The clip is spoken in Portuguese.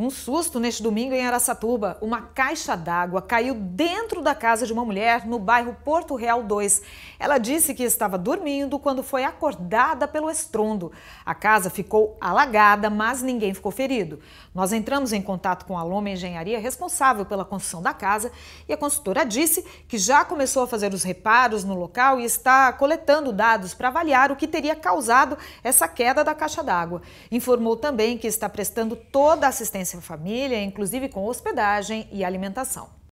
Um susto neste domingo em Araçatuba. Uma caixa d'água caiu dentro da casa de uma mulher no bairro Porto Real 2. Ela disse que estava dormindo quando foi acordada pelo estrondo. A casa ficou alagada, mas ninguém ficou ferido. Nós entramos em contato com a Loma Engenharia, responsável pela construção da casa, e a consultora disse que já começou a fazer os reparos no local e está coletando dados para avaliar o que teria causado essa queda da caixa d'água. Informou também que está prestando toda a assistência com a Família, inclusive com hospedagem e alimentação.